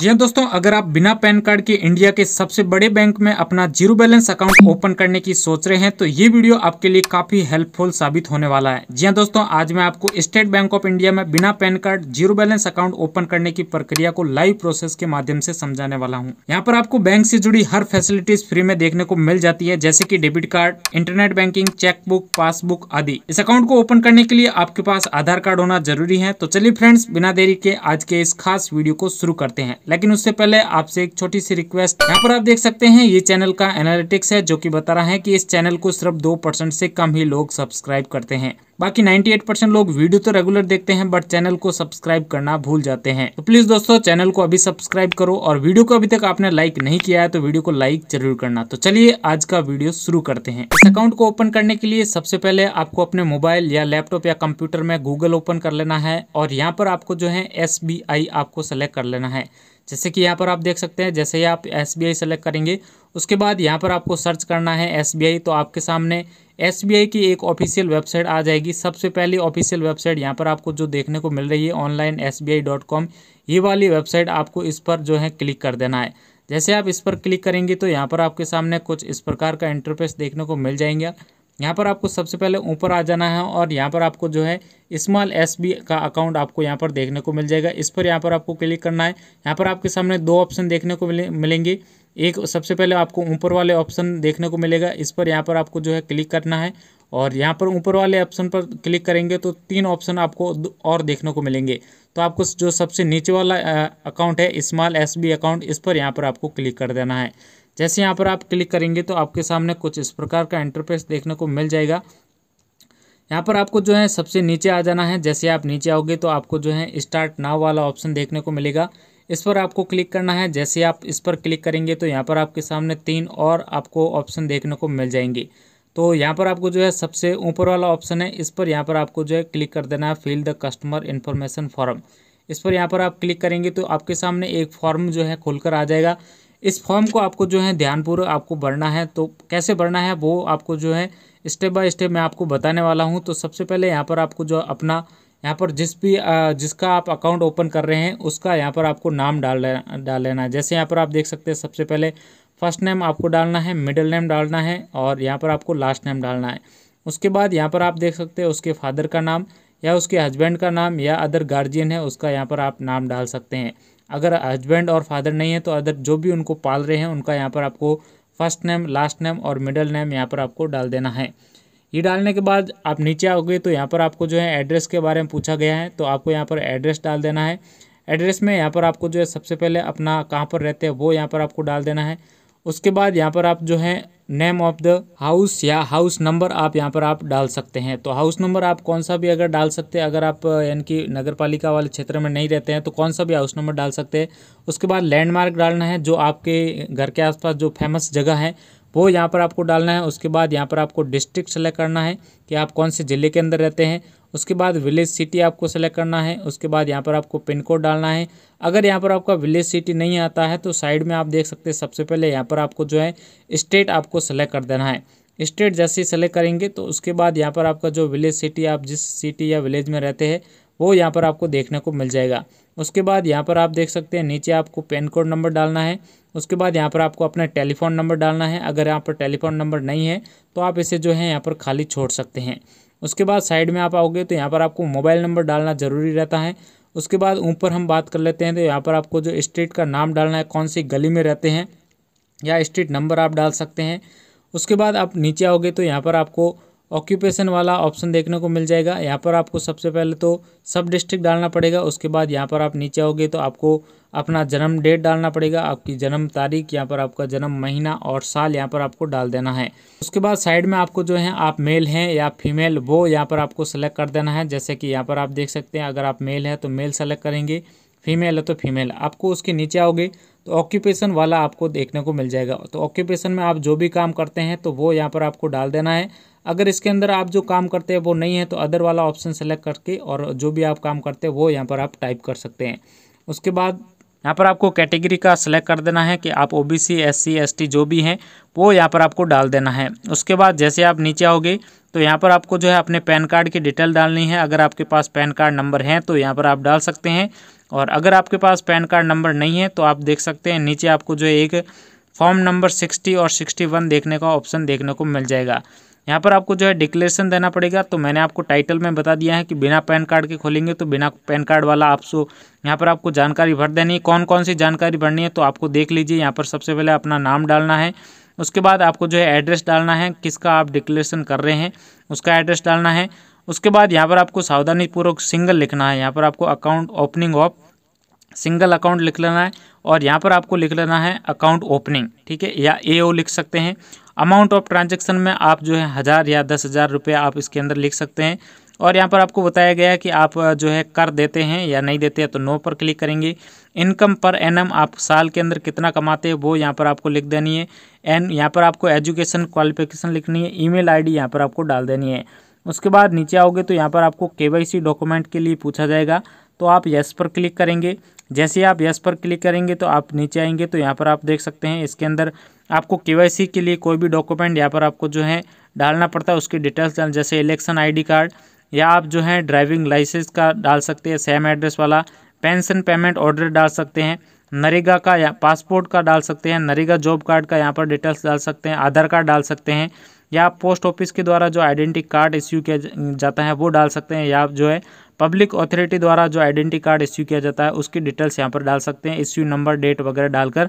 जी हाँ दोस्तों अगर आप बिना पैन कार्ड के इंडिया के सबसे बड़े बैंक में अपना जीरो बैलेंस अकाउंट ओपन करने की सोच रहे हैं तो ये वीडियो आपके लिए काफी हेल्पफुल साबित होने वाला है जी हाँ दोस्तों आज मैं आपको स्टेट बैंक ऑफ इंडिया में बिना PAN card zero balance account open करने की प्रक्रिया को लाइव प्रोसेस के माध्यम से समझाने वाला हूँ यहाँ पर आपको बैंक से जुड़ी हर फैसिलिटीज फ्री में देखने को मिल जाती है जैसे की debit card internet banking chequebook passbook आदि इस अकाउंट को ओपन करने के लिए आपके पास आधार कार्ड होना जरूरी है तो चलिए फ्रेंड्स बिना देरी के आज के इस खास वीडियो को शुरू करते हैं लेकिन उससे पहले आपसे एक छोटी सी रिक्वेस्ट यहाँ पर आप देख सकते हैं ये चैनल का एनालिटिक्स है जो कि बता रहा है कि इस चैनल को सिर्फ दो परसेंट से कम ही लोग सब्सक्राइब करते हैं बाकी 98 परसेंट लोग वीडियो तो रेगुलर देखते हैं बट चैनल को सब्सक्राइब करना भूल जाते हैं तो प्लीज दोस्तों चैनल को अभी सब्सक्राइब करो और वीडियो को अभी तक आपने लाइक नहीं किया है तो वीडियो को लाइक जरूर करना तो चलिए आज का वीडियो शुरू करते हैं इस अकाउंट को ओपन करने के लिए सबसे पहले आपको अपने मोबाइल या लैपटॉप या कंप्यूटर में गूगल ओपन कर लेना है और यहाँ पर आपको जो है एस आपको सेलेक्ट कर लेना है जैसे कि यहाँ पर आप देख सकते हैं जैसे ही आप एस बी आई सेलेक्ट करेंगे उसके बाद यहाँ पर आपको सर्च करना है एस बी आई तो आपके सामने एस बी आई की एक ऑफिशियल वेबसाइट आ जाएगी सबसे पहली ऑफिशियल वेबसाइट यहाँ पर आपको जो देखने को मिल रही है online S B I dot com ये वाली वेबसाइट आपको इस पर जो है क्लिक कर देना है जैसे आप इस पर क्लिक करेंगे तो यहाँ पर आपके सामने कुछ इस प्रकार का इंटरफेस देखने को मिल जाएंगे यहाँ पर आपको सबसे पहले ऊपर आ जाना है और यहाँ पर आपको जो है स्मॉल एस बी का अकाउंट आपको यहाँ पर देखने को मिल जाएगा इस पर यहाँ पर आपको क्लिक करना है यहाँ पर आपके सामने दो ऑप्शन देखने को मिलेंगे एक सबसे पहले आपको ऊपर वाले ऑप्शन देखने को मिलेगा इस पर यहाँ पर आपको जो है क्लिक करना है और यहाँ पर ऊपर वाले ऑप्शन पर क्लिक करेंगे तो तीन ऑप्शन आपको और देखने को मिलेंगे तो आपको जो सबसे नीचे वाला अकाउंट है स्मॉल एस बी अकाउंट इस पर यहाँ पर आपको क्लिक कर देना है जैसे यहाँ पर आप क्लिक करेंगे तो आपके सामने कुछ इस प्रकार का इंटरफेस देखने को मिल जाएगा यहाँ पर आपको जो है सबसे नीचे आ जाना है जैसे आप नीचे आओगे तो आपको जो है स्टार्ट नाव वाला ऑप्शन देखने को मिलेगा इस पर आपको क्लिक करना है जैसे आप इस पर क्लिक करेंगे तो यहाँ पर आपके सामने तीन और आपको ऑप्शन देखने को मिल जाएंगे तो यहाँ पर आपको जो है सबसे ऊपर वाला ऑप्शन है इस पर यहाँ पर आपको जो है क्लिक कर देना है fill the customer information form इस पर यहाँ पर आप क्लिक करेंगे तो आपके सामने एक फॉर्म जो है खुलकर आ जाएगा इस फॉर्म को आपको जो है ध्यानपूर्वक आपको भरना है तो कैसे भरना है वो आपको जो है स्टेप बाय स्टेप मैं आपको बताने वाला हूँ तो सबसे पहले यहाँ पर आपको जो अपना यहाँ पर जिस भी जिसका आप अकाउंट ओपन कर रहे हैं उसका यहाँ पर आपको नाम डाल डाल लेना है जैसे यहाँ पर आप देख सकते हैं सबसे पहले फर्स्ट नेम आपको डालना है मिडिल नेम डालना है और यहाँ पर आपको लास्ट नेम डालना है उसके बाद यहाँ पर आप देख सकते हैं उसके फादर का नाम या उसके हस्बैंड का नाम या अदर गार्जियन है उसका यहाँ पर आप नाम डाल सकते हैं अगर हस्बैंड और फादर नहीं है तो अदर जो भी उनको पाल रहे हैं उनका यहाँ पर आपको फर्स्ट नेम लास्ट नेम और मिडल नेम यहाँ पर आपको डाल देना है ये डालने के बाद आप नीचे आओगे तो यहाँ पर आपको जो है एड्रेस के बारे में पूछा गया है तो आपको यहाँ पर एड्रेस डाल देना है एड्रेस में यहाँ पर आपको जो है सबसे पहले अपना कहाँ पर रहते हैं वो यहाँ पर आपको डाल देना है उसके बाद यहाँ पर आप जो है नेम ऑफ द हाउस या हाउस नंबर आप यहाँ पर आप डाल सकते हैं तो हाउस नंबर आप कौन सा भी अगर डाल सकते हैं अगर आप यानी कि नगर पालिका वाले क्षेत्र में नहीं रहते हैं तो कौन सा भी हाउस नंबर डाल सकते हैं उसके बाद लैंडमार्क डालना है जो आपके घर के आसपास जो फेमस जगह है वो यहाँ पर आपको डालना है उसके बाद यहाँ पर आपको डिस्ट्रिक्ट सेलेक्ट करना है कि आप कौन से ज़िले के अंदर रहते हैं उसके बाद विलेज सिटी आपको सेलेक्ट करना है उसके बाद यहाँ पर आपको पिन कोड डालना है अगर यहाँ पर आपका विलेज सिटी नहीं आता है तो साइड में आप देख सकते हैं सबसे पहले यहाँ पर आपको जो है स्टेट आपको सेलेक्ट कर देना है स्टेट जैसे ही सेलेक्ट करेंगे तो उसके बाद यहाँ पर आपका जो विलेज सिटी आप जिस सिटी या विलेज में रहते हैं वो यहाँ पर आपको देखने को मिल जाएगा उसके बाद यहाँ पर आप देख सकते हैं नीचे आपको पेन कोड नंबर डालना है उसके बाद यहाँ पर आपको अपना टेलीफोन नंबर डालना है अगर यहाँ पर टेलीफोन नंबर नहीं है तो आप इसे जो है यहाँ पर खाली छोड़ सकते हैं उसके बाद साइड में आप आओगे तो यहाँ पर आपको मोबाइल नंबर डालना ज़रूरी रहता है उसके बाद ऊपर हम बात कर लेते हैं तो यहाँ पर आपको जो स्ट्रीट का नाम डालना है कौन सी गली में रहते हैं या स्ट्रीट नंबर आप डाल सकते हैं उसके बाद आप नीचे आओगे तो यहाँ पर आपको ऑक्यूपेशन वाला ऑप्शन देखने को मिल जाएगा यहाँ पर आपको सबसे पहले तो सब डिस्ट्रिक्ट डालना पड़ेगा उसके बाद यहाँ पर आप नीचे आओगे तो आपको अपना जन्म डेट डालना पड़ेगा आपकी जन्म तारीख यहाँ पर आपका जन्म महीना और साल यहाँ पर आपको डाल देना है उसके बाद साइड में आपको जो है आप मेल हैं या फीमेल वो यहाँ पर आपको सेलेक्ट कर देना है जैसे कि यहाँ पर आप देख सकते हैं अगर आप मेल तो है तो मेल सेलेक्ट करेंगे फीमेल है तो फीमेल आपको उसके नीचे आओगे तो ऑक्यूपेशन वाला आपको देखने को मिल जाएगा तो ऑक्यूपेशन में आप जो भी काम करते हैं तो वो यहाँ पर आपको डाल देना है अगर इसके अंदर आप जो काम करते हैं वो नहीं है तो अदर वाला ऑप्शन सेलेक्ट करके और जो भी आप काम करते हैं वो यहाँ पर आप टाइप कर सकते हैं उसके बाद यहाँ पर आपको कैटेगरी का सिलेक्ट कर देना है कि आप O B C S C S T जो भी हैं वो यहाँ पर आपको डाल देना है उसके बाद जैसे आप नीचे आओगे तो यहाँ पर आपको जो है अपने पैन कार्ड की डिटेल डालनी है अगर आपके पास पैन कार्ड नंबर है तो यहाँ पर आप डाल सकते हैं और अगर आपके पास पैन कार्ड नंबर नहीं है तो आप देख सकते हैं नीचे आपको जो है एक फॉर्म नंबर सिक्सटी और सिक्सटी वन देखने का ऑप्शन देखने को मिल जाएगा यहाँ पर आपको जो है डिक्लेरेशन देना पड़ेगा तो मैंने आपको टाइटल में बता दिया है कि बिना पैन कार्ड के खोलेंगे तो बिना पैन कार्ड वाला सो यहाँ पर आपको जानकारी भर देनी है कौन कौन सी जानकारी भरनी है तो आपको देख लीजिए यहाँ पर सबसे पहले अपना नाम डालना है उसके बाद आपको जो है एड्रेस डालना है किसका आप डिक्लेरेशन कर रहे हैं उसका एड्रेस डालना है उसके बाद यहाँ पर आपको सावधानीपूर्वक सिंगल लिखना है यहाँ पर आपको account opening of single account लिख लेना है और यहाँ पर आपको लिख लेना है अकाउंट ओपनिंग ठीक है या ए लिख सकते हैं अमाउंट ऑफ ट्रांजेक्शन में आप जो है हज़ार या दस हज़ार रुपये आप इसके अंदर लिख सकते हैं और यहाँ पर आपको बताया गया है कि आप जो है कर देते हैं या नहीं देते हैं तो नो पर क्लिक करेंगे इनकम पर एनम आप साल के अंदर कितना कमाते हैं वो यहाँ पर आपको लिख देनी है एन यहाँ पर आपको एजुकेशन क्वालिफिकेशन लिखनी है ईमेल आईडी यहाँ पर आपको डाल देनी है उसके बाद नीचे आओगे तो यहाँ पर आपको के डॉक्यूमेंट के लिए पूछा जाएगा तो आप येस पर क्लिक करेंगे जैसे आप यस पर क्लिक करेंगे तो आप नीचे आएंगे तो यहाँ पर आप देख सकते हैं इसके अंदर आपको के के लिए कोई भी डॉक्यूमेंट यहाँ पर आपको जो है डालना पड़ता है उसकी डिटेल्स जैसे इलेक्शन आईडी कार्ड या आप जो है ड्राइविंग लाइसेंस का डाल सकते हैं सेम एड्रेस वाला पेंशन पेमेंट ऑर्डर डाल सकते हैं नरेगा का या पासपोर्ट का डाल सकते हैं नरेगा जॉब कार्ड का यहाँ पर डिटेल्स डाल सकते हैं आधार कार्ड डाल सकते हैं या आप पोस्ट ऑफिस के द्वारा जो आइडेंटिटी कार्ड इश्यू किया जाता है वो डाल सकते हैं या जो है पब्लिक अथॉरिटी द्वारा जो आइडेंटिटी कार्ड इश्यू किया जाता है उसकी डिटेल्स यहाँ पर डाल सकते हैं इश्यू नंबर डेट वगैरह डालकर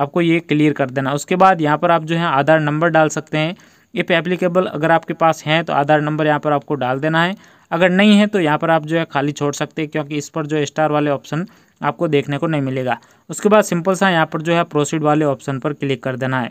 आपको ये क्लियर कर देना उसके बाद यहाँ पर आप जो है आधार नंबर डाल सकते हैं इफ़ एप्लीकेबल अगर आपके पास हैं तो आधार नंबर यहाँ पर आपको डाल देना है अगर नहीं है तो यहाँ पर आप जो है खाली छोड़ सकते हैं क्योंकि इस पर जो स्टार वाले ऑप्शन आपको देखने को नहीं मिलेगा उसके बाद सिंपल सा यहाँ पर जो है प्रोसीड वाले ऑप्शन पर क्लिक कर देना है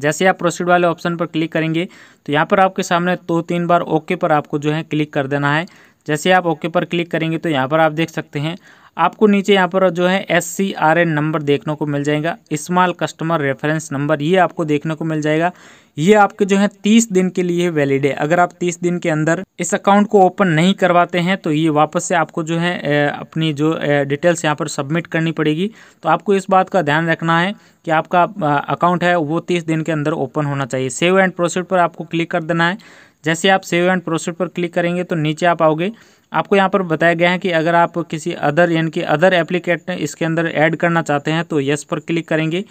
जैसे आप प्रोसीड वाले ऑप्शन पर क्लिक करेंगे तो यहाँ पर आपके सामने दो तो तीन बार ओके पर आपको जो है क्लिक कर देना है जैसे आप ओके पर क्लिक करेंगे तो यहाँ पर आप देख सकते हैं आपको नीचे यहाँ पर जो है S C R N number देखने को मिल जाएगा स्मॉल कस्टमर रेफरेंस नंबर ये आपको देखने को मिल जाएगा ये आपके जो है तीस दिन के लिए वैलिड है अगर आप तीस दिन के अंदर इस अकाउंट को ओपन नहीं करवाते हैं तो ये वापस से आपको जो है अपनी जो डिटेल्स यहाँ पर सबमिट करनी पड़ेगी तो आपको इस बात का ध्यान रखना है कि आपका अकाउंट है वो तीस दिन के अंदर ओपन होना चाहिए सेव एंड प्रोसीड पर आपको क्लिक कर देना है जैसे आप सेव एंड प्रोसीड पर क्लिक करेंगे तो नीचे आप आओगे आपको यहाँ पर बताया गया है कि अगर आप किसी अदर यानी कि अदर एप्लीकेट इसके अंदर ऐड करना चाहते हैं तो येस पर क्लिक करेंगे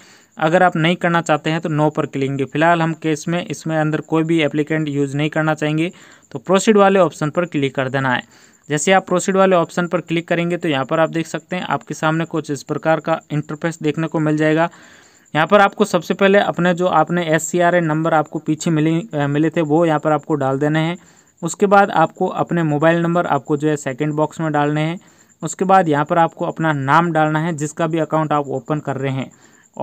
अगर आप नहीं करना चाहते हैं तो नो पर क्लिकेंगे फिलहाल हम केस में इसमें अंदर कोई भी एप्लीकेंट यूज़ नहीं करना चाहेंगे तो प्रोसीड वाले ऑप्शन पर क्लिक कर देना है जैसे आप प्रोसीड वाले ऑप्शन पर क्लिक करेंगे तो यहाँ पर आप देख सकते हैं आपके सामने कुछ इस प्रकार का इंटरफेस देखने को मिल जाएगा यहाँ पर आपको सबसे पहले अपने जो आपने एस नंबर आपको पीछे मिले मिले थे वो यहाँ पर आपको डाल देने हैं उसके बाद आपको अपने मोबाइल नंबर आपको जो है सेकेंड बॉक्स में डालने हैं उसके बाद यहाँ पर आपको अपना नाम डालना है जिसका भी अकाउंट आप ओपन कर रहे हैं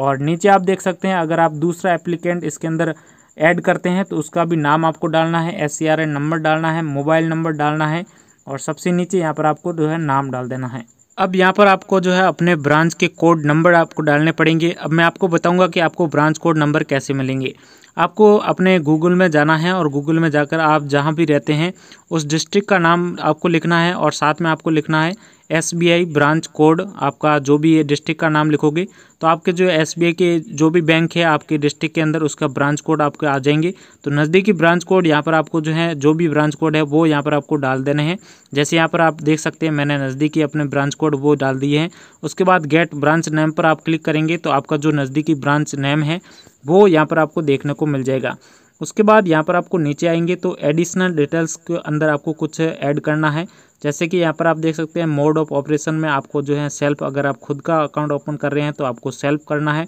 और नीचे आप देख सकते हैं अगर आप दूसरा एप्लीकेंट इसके अंदर ऐड करते हैं तो उसका भी नाम आपको डालना है एस नंबर डालना है मोबाइल नंबर डालना है और सबसे नीचे यहाँ पर आपको जो है नाम डाल देना है अब यहाँ पर आपको जो है अपने ब्रांच के कोड नंबर आपको डालने पड़ेंगे अब मैं आपको बताऊंगा कि आपको ब्रांच कोड नंबर कैसे मिलेंगे आपको अपने गूगल में जाना है और गूगल में जाकर आप जहाँ भी रहते हैं उस डिस्ट्रिक्ट का नाम आपको लिखना है और साथ में आपको लिखना है एसबीआई ब्रांच कोड आपका जो भी ये डिस्ट्रिक्ट का नाम लिखोगे तो आपके जो एसबीआई के जो भी बैंक है आपके डिस्ट्रिक्ट के अंदर उसका ब्रांच कोड आपके आ जाएंगे तो नज़दीकी ब्रांच कोड यहाँ पर आपको जो है जो भी ब्रांच कोड है वो यहाँ पर आपको डाल देने हैं जैसे यहाँ पर आप देख सकते हैं मैंने नज़दीकी अपने ब्रांच कोड वो डाल दिए हैं उसके बाद गेट ब्रांच नेम पर आप क्लिक करेंगे तो आपका जो नज़दीकी ब्रांच नेम है वो यहाँ पर आपको देखने को मिल जाएगा उसके बाद यहाँ पर आपको नीचे आएंगे तो एडिशनल डिटेल्स के अंदर आपको कुछ ऐड करना है जैसे कि यहाँ पर आप देख सकते हैं मोड ऑफ ऑपरेशन में आपको जो है सेल्फ अगर आप खुद का अकाउंट ओपन कर रहे हैं तो आपको सेल्फ करना है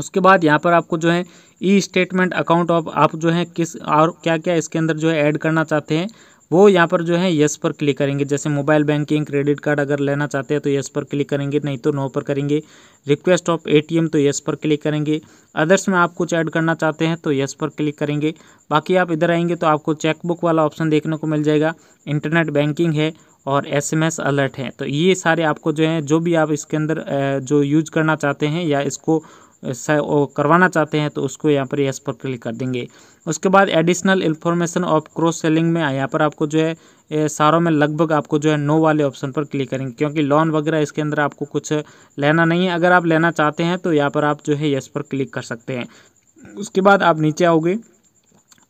उसके बाद यहाँ पर आपको जो है ई स्टेटमेंट अकाउंट ऑफ आप जो है किस और क्या क्या इसके अंदर जो है ऐड करना चाहते हैं वो यहाँ पर जो है यस पर क्लिक करेंगे जैसे मोबाइल बैंकिंग क्रेडिट कार्ड अगर लेना चाहते हैं तो यस पर क्लिक करेंगे नहीं तो नो पर करेंगे रिक्वेस्ट ऑफ एटीएम तो यस पर क्लिक करेंगे अदर्स में आप कुछ ऐड करना चाहते हैं तो यस पर क्लिक करेंगे बाकी आप इधर आएंगे तो आपको चेकबुक वाला ऑप्शन देखने को मिल जाएगा इंटरनेट बैंकिंग है और एस अलर्ट है तो ये सारे आपको जो है जो भी आप इसके अंदर जो यूज करना चाहते हैं या इसको करवाना चाहते हैं तो उसको यहाँ पर यस पर क्लिक कर देंगे उसके बाद additional information of cross selling में यहाँ पर आपको जो है सारों में लगभग आपको जो है नो वाले ऑप्शन पर क्लिक करेंगे क्योंकि लोन वगैरह इसके अंदर आपको कुछ लेना नहीं है अगर आप लेना चाहते हैं तो यहाँ पर आप जो है यस पर क्लिक कर सकते हैं उसके बाद आप नीचे आओगे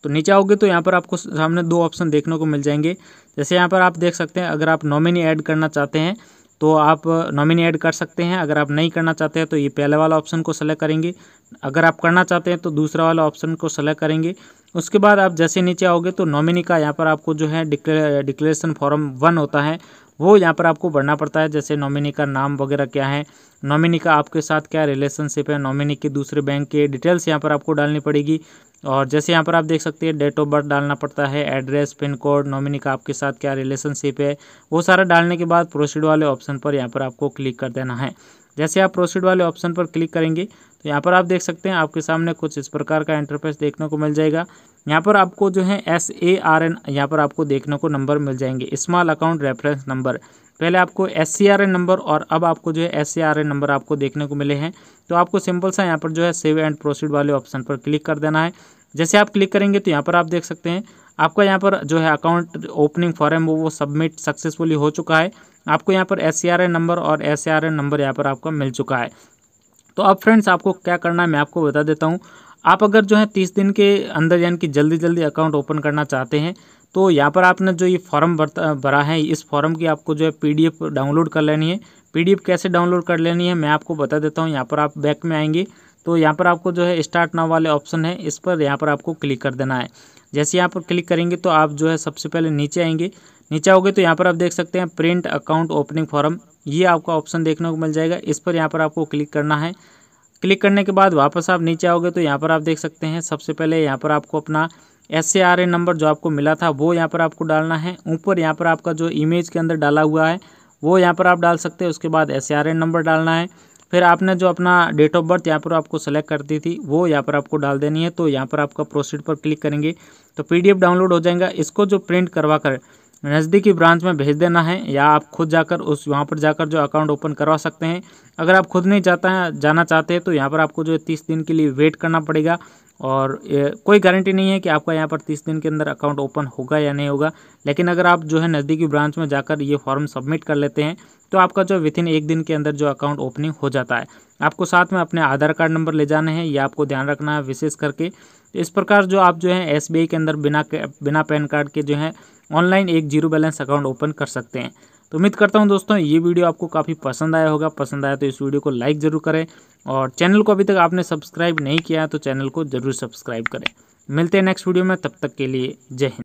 तो नीचे आओगे तो यहाँ पर आपको सामने दो ऑप्शन देखने को मिल जाएंगे जैसे यहाँ पर आप देख सकते हैं अगर आप नॉमिनी ऐड करना चाहते हैं तो आप नॉमिनी ऐड कर सकते हैं अगर आप नहीं करना चाहते हैं तो ये पहले वाला ऑप्शन को सेलेक्ट करेंगे अगर आप करना चाहते हैं तो दूसरा वाला ऑप्शन को सेलेक्ट करेंगे उसके बाद आप जैसे नीचे आओगे तो नॉमिनी का यहाँ पर आपको जो है डिक्लेरेशन फॉर्म वन होता है वो यहाँ पर आपको भरना पड़ता है जैसे नॉमिनी का नाम वगैरह क्या है नॉमिनी का आपके साथ क्या रिलेशनशिप है नॉमिनी के दूसरे बैंक के डिटेल्स यहाँ पर आपको डालनी पड़ेगी और जैसे यहाँ पर आप देख सकते हैं डेट ऑफ बर्थ डालना पड़ता है एड्रेस पिन कोड नॉमिनी का आपके साथ क्या रिलेशनशिप है वो सारा डालने के बाद प्रोसीड वाले ऑप्शन पर यहाँ पर आपको क्लिक कर देना है जैसे आप प्रोसीड वाले ऑप्शन पर क्लिक करेंगे तो यहाँ पर आप देख सकते हैं आपके सामने कुछ इस प्रकार का इंटरफेस देखने को मिल जाएगा यहाँ पर आपको जो है एस ए आर एन यहाँ पर आपको देखने को नंबर मिल जाएंगे स्मॉल अकाउंट रेफरेंस नंबर पहले आपको S C R N number और अब आपको जो है S C R N number आपको देखने को मिले हैं तो आपको सिंपल सा यहाँ पर जो है सेव एंड प्रोसीड वाले ऑप्शन पर क्लिक कर देना है जैसे आप क्लिक करेंगे तो यहाँ पर आप देख सकते हैं आपका यहाँ पर जो है अकाउंट ओपनिंग फॉर्म वो वो सबमिट सक्सेसफुली हो चुका है आपको यहाँ पर S C R N number और S C R N number यहाँ पर आपका मिल चुका है तो अब फ्रेंड्स आपको क्या करना है मैं आपको बता देता हूँ आप अगर जो है तीस दिन के अंदर यानी कि जल्दी जल्दी अकाउंट ओपन करना चाहते हैं तो यहाँ पर आपने जो ये फॉर्म भरा है इस फॉर्म की आपको जो है पीडीएफ डाउनलोड कर लेनी है पीडीएफ कैसे डाउनलोड कर लेनी है मैं आपको बता देता हूँ यहाँ पर आप बैक में आएंगे तो यहाँ पर आपको जो है स्टार्ट नाव वाले ऑप्शन है इस पर यहाँ पर आपको क्लिक कर देना है जैसे यहाँ पर क्लिक करेंगे तो आप जो है सबसे पहले नीचे आएंगे नीचे आओगे तो यहाँ पर आप देख सकते हैं प्रिंट अकाउंट ओपनिंग फॉर्म ये आपका ऑप्शन देखने को मिल जाएगा इस पर यहाँ पर आपको क्लिक करना है क्लिक करने के बाद वापस आप नीचे आओगे तो यहाँ पर आप देख सकते हैं सबसे पहले यहाँ पर आपको अपना S A R A number जो आपको मिला था वो यहाँ पर आपको डालना है ऊपर यहाँ पर आपका जो इमेज के अंदर डाला हुआ है वो यहाँ पर आप डाल सकते हैं उसके बाद एस आर ए नंबर डालना है फिर आपने जो अपना डेट ऑफ बर्थ यहाँ पर आपको सेलेक्ट कर दी थी वो यहाँ पर आपको डाल देनी है तो यहाँ पर आपका प्रोसीड पर क्लिक करेंगे तो एफ डाउनलोड हो जाएगा इसको जो प्रिंट करवा कर नज़दीकी ब्रांच में भेज देना है या आप खुद जाकर उस वहाँ पर जाकर जो अकाउंट ओपन करवा सकते हैं अगर आप खुद नहीं जाता है जाना चाहते हैं तो यहाँ पर आपको जो है तीस दिन के लिए वेट करना पड़ेगा और कोई गारंटी नहीं है कि आपका यहाँ पर तीस दिन के अंदर अकाउंट ओपन होगा या नहीं होगा लेकिन अगर आप जो है नज़दीकी ब्रांच में जाकर ये फॉर्म सबमिट कर लेते हैं तो आपका जो विथिन एक दिन के अंदर जो अकाउंट ओपनिंग हो जाता है आपको साथ में अपने आधार कार्ड नंबर ले जाने हैं ये आपको ध्यान रखना है विशेष करके इस प्रकार जो आप जो है एस के अंदर बिना बिना पैन कार्ड के जो है ऑनलाइन एक जीरो बैलेंस अकाउंट ओपन कर सकते हैं तो उम्मीद करता हूँ दोस्तों ये वीडियो आपको काफ़ी पसंद आया होगा पसंद आया तो इस वीडियो को लाइक ज़रूर करें और चैनल को अभी तक आपने सब्सक्राइब नहीं किया तो चैनल को ज़रूर सब्सक्राइब करें मिलते हैं नेक्स्ट वीडियो में तब तक के लिए जय हिंद